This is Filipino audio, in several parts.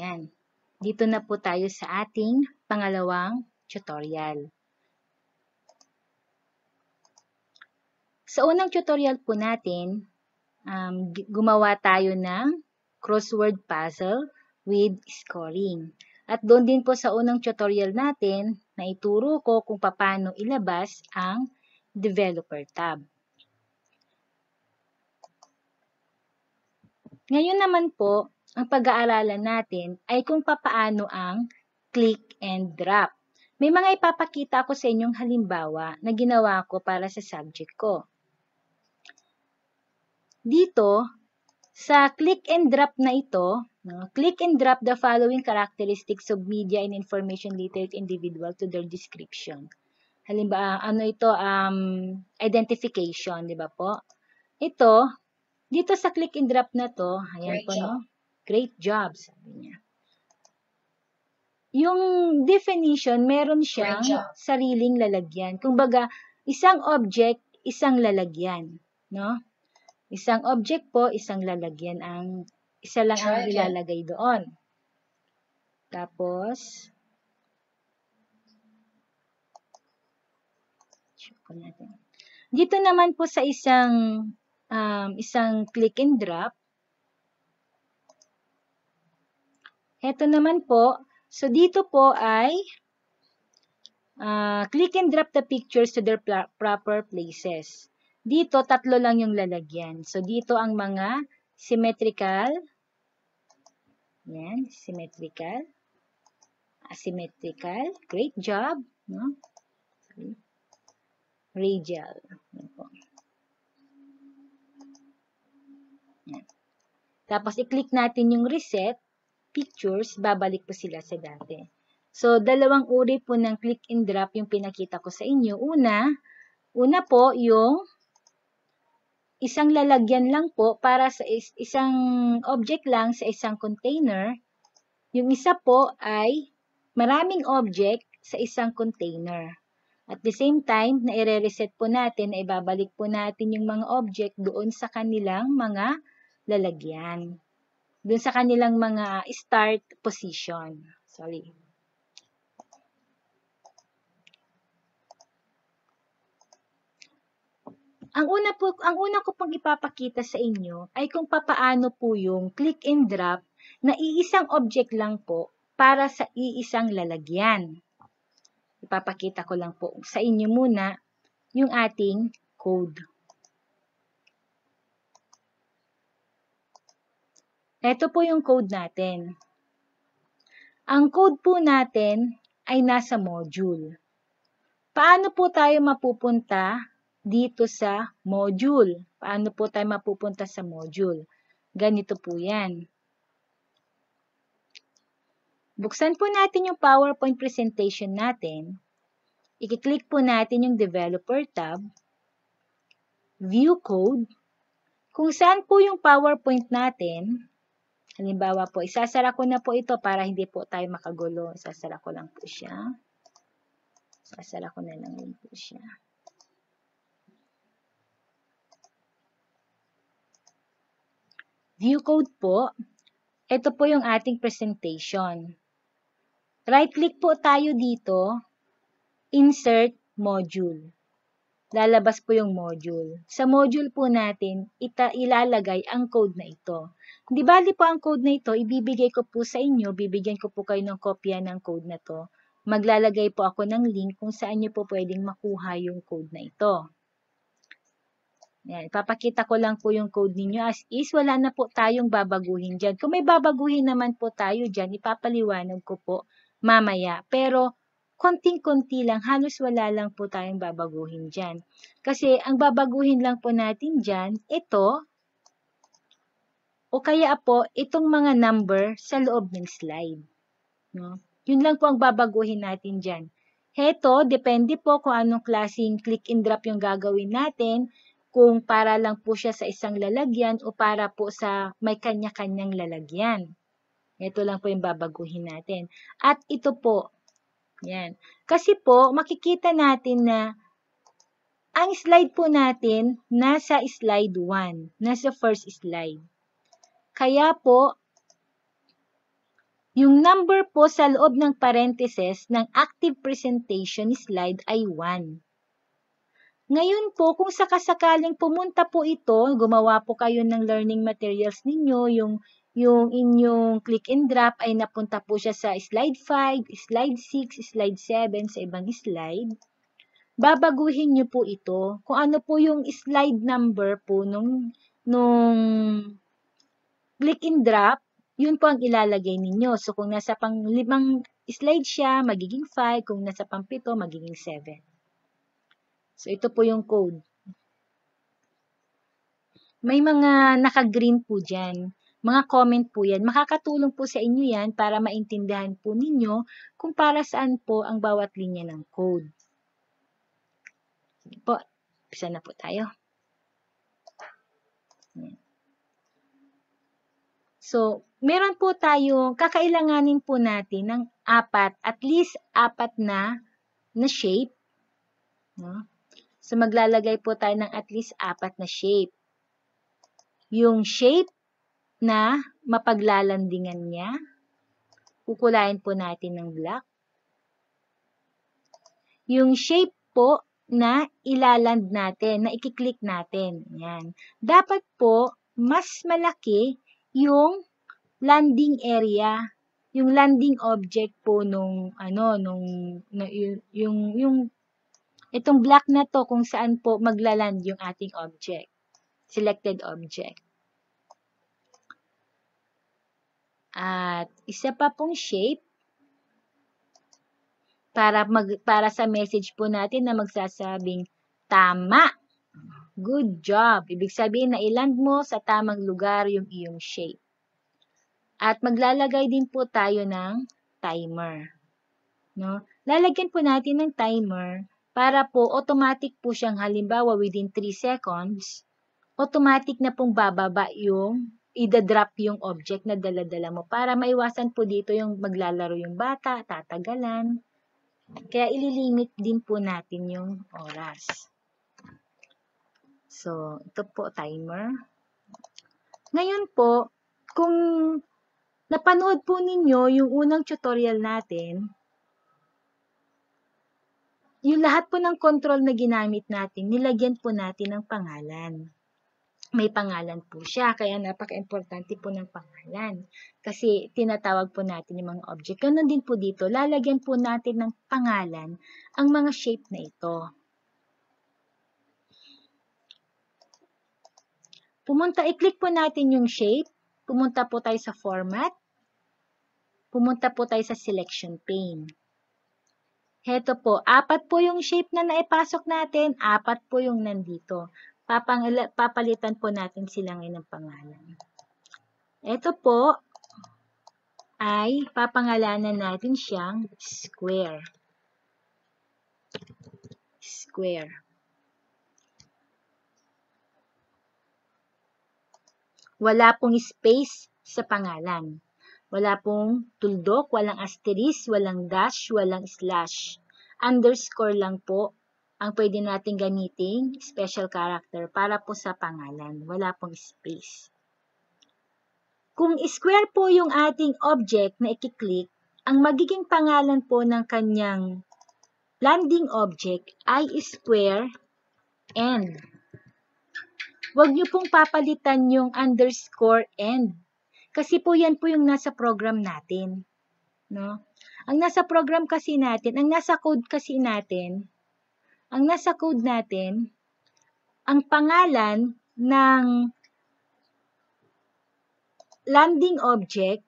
Ayan. Dito na po tayo sa ating pangalawang tutorial. Sa unang tutorial po natin, um, gumawa tayo ng crossword puzzle with scoring. At doon din po sa unang tutorial natin, naituro ko kung paano ilabas ang developer tab. Ngayon naman po, ang pag aalala natin ay kung papaano ang click and drop. May mga ipapakita ako sa inyong halimbawa na ginawa ko para sa subject ko. Dito, sa click and drop na ito, click and drop the following characteristics of media and information literate individual to their description. Halimbawa, ano ito? Um, identification, di ba po? Ito, dito sa click and drop na to, ayan po, no? Great job, sabi niya. Yung definition, meron siyang sariling lalagyan. Kung baga, isang object, isang lalagyan. No? Isang object po, isang lalagyan ang, isa lang ang ilalagay doon. Tapos, check natin. Dito naman po sa isang um, isang click and drop, Ito naman po, so dito po ay uh, click and drop the pictures to their proper places. Dito, tatlo lang yung lalagyan. So, dito ang mga symmetrical. Yan, symmetrical. Asymmetrical. Great job. No? Okay. Radial. Yan po. Yan. Tapos, i-click natin yung reset pictures, babalik po sila sa dati. So, dalawang uri po ng click and drop yung pinakita ko sa inyo. Una, una po yung isang lalagyan lang po para sa is isang object lang sa isang container. Yung isa po ay maraming object sa isang container. At the same time, na i-reset po natin, na ibabalik po natin yung mga object doon sa kanilang mga lalagyan dun sa kanilang mga start position. Sorry. Ang una po, ang una ko pong ipapakita sa inyo ay kung papaano po yung click and drop na iisang object lang po para sa iisang lalagyan. Ipapakita ko lang po sa inyo muna yung ating code. Ito po yung code natin. Ang code po natin ay nasa module. Paano po tayo mapupunta dito sa module? Paano po tayo mapupunta sa module? Ganito po yan. Buksan po natin yung PowerPoint presentation natin. I-click po natin yung Developer tab, View Code, kung saan po yung PowerPoint natin Halimbawa po, isasara ko na po ito para hindi po tayo makagulo. Isasara ko lang po siya. Isasara ko na lang po siya. View code po, ito po yung ating presentation. Right-click po tayo dito, Insert Module lalabas po yung module. Sa module po natin, ita ilalagay ang code na ito. Di bali po ang code na ito, ibibigay ko po sa inyo, bibigyan ko po kayo ng kopya ng code na to. Maglalagay po ako ng link kung saan nyo po pwedeng makuha yung code na ito. Yan, papakita ko lang po yung code ninyo as is. Wala na po tayong babaguhin dyan. Kung may babaguhin naman po tayo dyan, ipapaliwanag ko po mamaya. Pero konting-konti lang, halos wala lang po tayong babaguhin dyan. Kasi ang babaguhin lang po natin dyan, ito, o kaya po, itong mga number sa loob ng slide. No? Yun lang po ang babaguhin natin dyan. Heto, depende po kung anong klaseng click and drop yung gagawin natin, kung para lang po siya sa isang lalagyan o para po sa may kanya-kanyang lalagyan. Ito lang po yung babaguhin natin. At ito po, yan. Kasi po, makikita natin na ang slide po natin nasa slide 1, nasa first slide. Kaya po, yung number po sa loob ng parentheses ng active presentation slide ay 1. Ngayon po, kung sakasakaling pumunta po ito, gumawa po kayo ng learning materials ninyo, yung, yung inyong click and drop ay napunta po siya sa slide 5, slide 6, slide 7, sa ibang slide. Babaguhin nyo po ito kung ano po yung slide number po nung, nung click and drop, yun po ang ilalagay ninyo. So, kung nasa pang limang slide siya, magiging 5. Kung nasa pang pito, magiging 7. So, ito po yung code. May mga naka-green po dyan. Mga comment po yan. Makakatulong po sa inyo yan para maintindihan po ninyo kung para saan po ang bawat linya ng code. Sige po. Pisa na po tayo. So, meron po tayong, kakailanganin po natin ng apat, at least apat na, na shape. No? So, maglalagay po tayo ng at least apat na shape. Yung shape na mapaglalandingan niya, kukulayan po natin ng black. Yung shape po na ilaland natin, na ikiklik natin. Yan. Dapat po, mas malaki yung landing area, yung landing object po nung, ano, nung, yung, yung, yung Itong black na to kung saan po maglaland yung ating object, selected object. At isa pa pong shape para mag para sa message po natin na magsasabing tama. Good job. Ibig sabihin na iland mo sa tamang lugar yung iyong shape. At maglalagay din po tayo ng timer. No? Lalagyan po natin ng timer para po automatic po siyang halimbawa within 3 seconds, automatic na pong bababa yung idadrop yung object na dala-dala mo para maiwasan po dito yung maglalaro yung bata, tatagalan. Kaya ililimit din po natin yung oras. So, ito po timer. Ngayon po, kung napanood po ninyo yung unang tutorial natin, yung lahat po ng control na ginamit natin, nilagyan po natin ng pangalan. May pangalan po siya, kaya napaka-importante po ng pangalan. Kasi tinatawag po natin yung mga object. Ganon din po dito, lalagyan po natin ng pangalan ang mga shape na ito. Pumunta, i-click po natin yung shape. Pumunta po tayo sa format. Pumunta po tayo sa selection pane. Heto po, apat po yung shape na naipasok natin, apat po yung nandito. Papangala, papalitan po natin sila ngayon ng pangalan. Ito po ay papangalanan natin siyang square. Square. Wala pong space sa pangalan. Wala pong tuldok, walang asterisk, walang dash, walang slash. Underscore lang po ang pwede natin gamitin, special character, para po sa pangalan. Wala pong space. Kung square po yung ating object na ikiklik, ang magiging pangalan po ng kanyang landing object ay square end. Huwag nyo pong papalitan yung underscore end kasi po yan po yung nasa program natin. No? Ang nasa program kasi natin, ang nasa code kasi natin, ang nasa code natin, ang pangalan ng landing object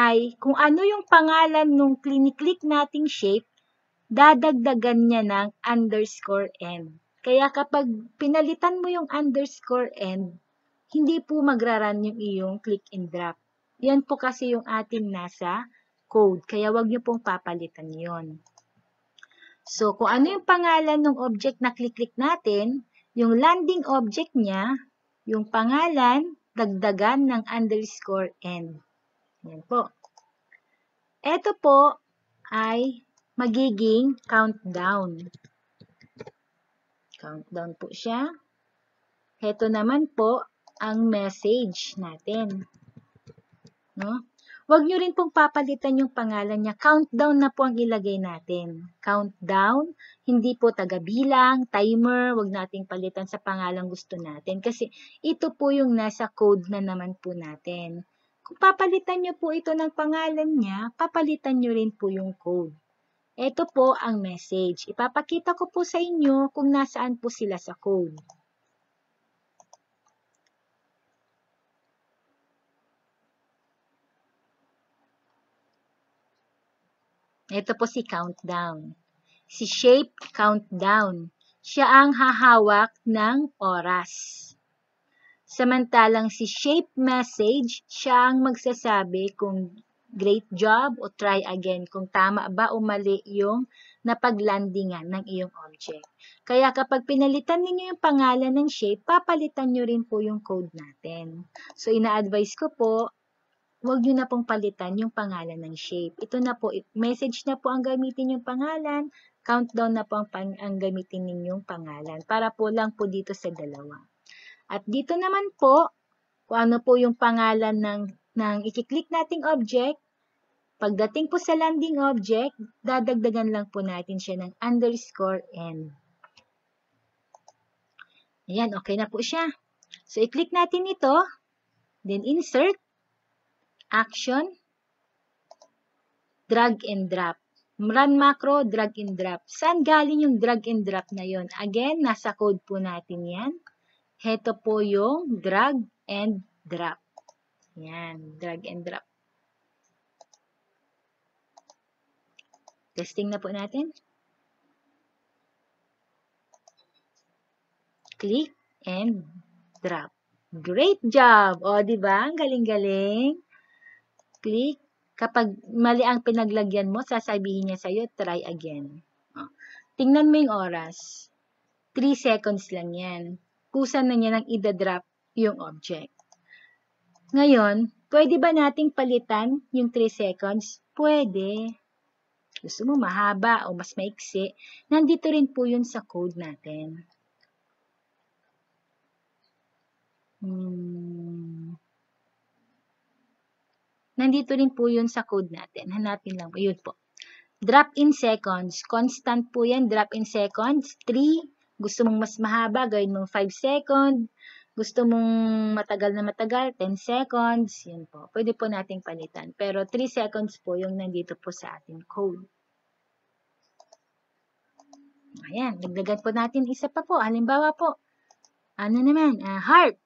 ay kung ano yung pangalan nung kliniklik nating shape, dadagdagan niya ng underscore n. Kaya kapag pinalitan mo yung underscore n, hindi po magraran yung iyong click and drop. Yan po kasi yung ating nasa code, kaya wag niyo pong papalitan yon. So, kung ano yung pangalan ng object na click-click natin, yung landing object niya, yung pangalan, dagdagan ng underscore n. Yan po. Ito po ay magiging countdown. Countdown po siya. Ito naman po ang message natin. No? Huwag nyo rin pong papalitan yung pangalan niya. Countdown na po ang ilagay natin. Countdown, hindi po tagabilang, timer, huwag nating palitan sa pangalan gusto natin. Kasi ito po yung nasa code na naman po natin. Kung papalitan nyo po ito ng pangalan niya, papalitan nyo rin po yung code. Ito po ang message. Ipapakita ko po sa inyo kung nasaan po sila sa code. Ito po si countdown. Si shape countdown. Siya ang hahawak ng oras. Samantalang si shape message, siya ang magsasabi kung great job o try again, kung tama ba o mali yung napaglandingan ng iyong object. Kaya kapag pinalitan ninyo yung pangalan ng shape, papalitan nyo rin po yung code natin. So, ina-advise ko po wag nyo na pong palitan yung pangalan ng shape. Ito na po, message na po ang gamitin yung pangalan, countdown na po ang, pan, ang gamitin ninyong pangalan para po lang po dito sa dalawa. At dito naman po, kung ano po yung pangalan ng, ng ikiklik nating object, pagdating po sa landing object, dadagdagan lang po natin siya ng underscore n. Ayan, okay na po siya. So, i-click natin ito, then insert, action, drag and drop. Run macro, drag and drop. Saan galing yung drag and drop na yon? Again, nasa code po natin yan. Heto po yung drag and drop. Yan, drag and drop. Testing na po natin. Click and drop. Great job! O, di ba? Ang galing-galing click. Kapag mali ang pinaglagyan mo, sasabihin niya sa iyo, try again. Oh. Tingnan mo yung oras. 3 seconds lang yan. Kusa na niya nang idadrop yung object. Ngayon, pwede ba nating palitan yung 3 seconds? Pwede. Gusto mo mahaba o mas maiksi? Nandito rin po yun sa code natin. Hmm. Nandito rin po yun sa code natin. Hanapin lang po. Yun po. Drop in seconds. Constant po yan. Drop in seconds. 3. Gusto mong mas mahaba, gawin mong 5 seconds. Gusto mong matagal na matagal, 10 seconds. Yun po. Pwede po nating palitan. Pero 3 seconds po yung nandito po sa ating code. Ayan. Dagdagan po natin isa pa po. Halimbawa po. Ano naman? Uh, heart.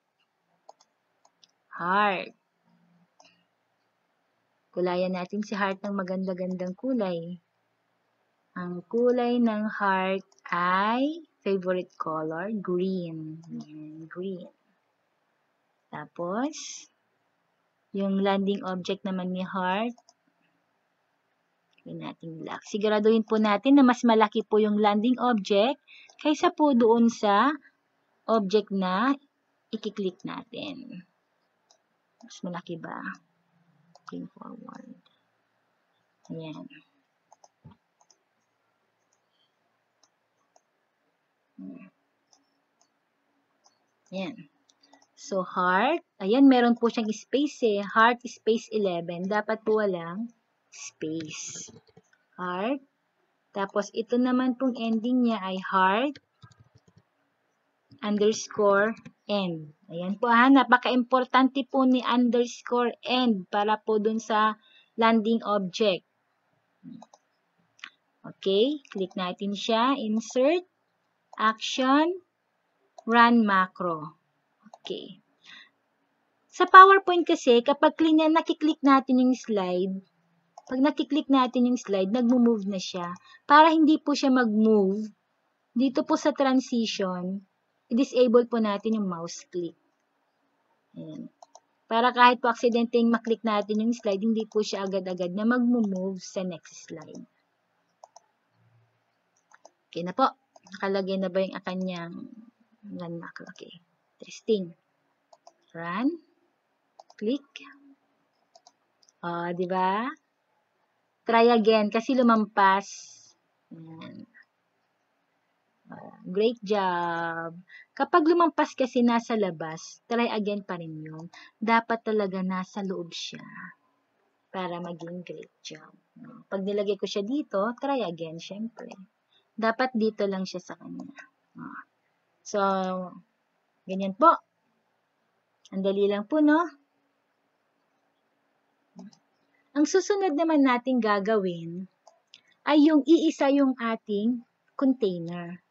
Heart. Kulayan natin si heart ng maganda-gandang kulay. Ang kulay ng heart ay favorite color, green. green. Tapos, yung landing object naman ni heart, gawin natin black. Siguraduhin po natin na mas malaki po yung landing object kaysa po doon sa object na ikiklik natin. Mas malaki ba? looking forward. Ayan. Ayan. So, heart. Ayan, meron po siyang space eh. Heart, space 11. Dapat po walang space. Heart. Tapos, ito naman pong ending niya ay heart underscore and. Ayan po ha, napaka-importante po ni underscore and para po dun sa landing object. Okay, click natin siya, insert, action, run macro. Okay. Sa PowerPoint kasi, kapag clean na, nakiklik natin yung slide, pag nakiklik natin yung slide, nagmo-move na siya. Para hindi po siya mag-move, dito po sa transition, i-disable po natin yung mouse click. Ayan. Para kahit po aksidenteng maklik natin yung slide, hindi po siya agad-agad na mag-move sa next slide. Okay na po. Nakalagay na ba yung kanyang landmark? Okay. Testing. Run. Click. O, oh, ah, di ba? Try again kasi lumampas. Ayan. Great job! Kapag lumampas kasi nasa labas, try again pa rin yun. Dapat talaga nasa loob siya para maging great job. Pag nilagay ko siya dito, try again, syempre. Dapat dito lang siya sa kanya. So, ganyan po. Ang dali lang po, no? Ang susunod naman natin gagawin ay yung iisa yung ating container.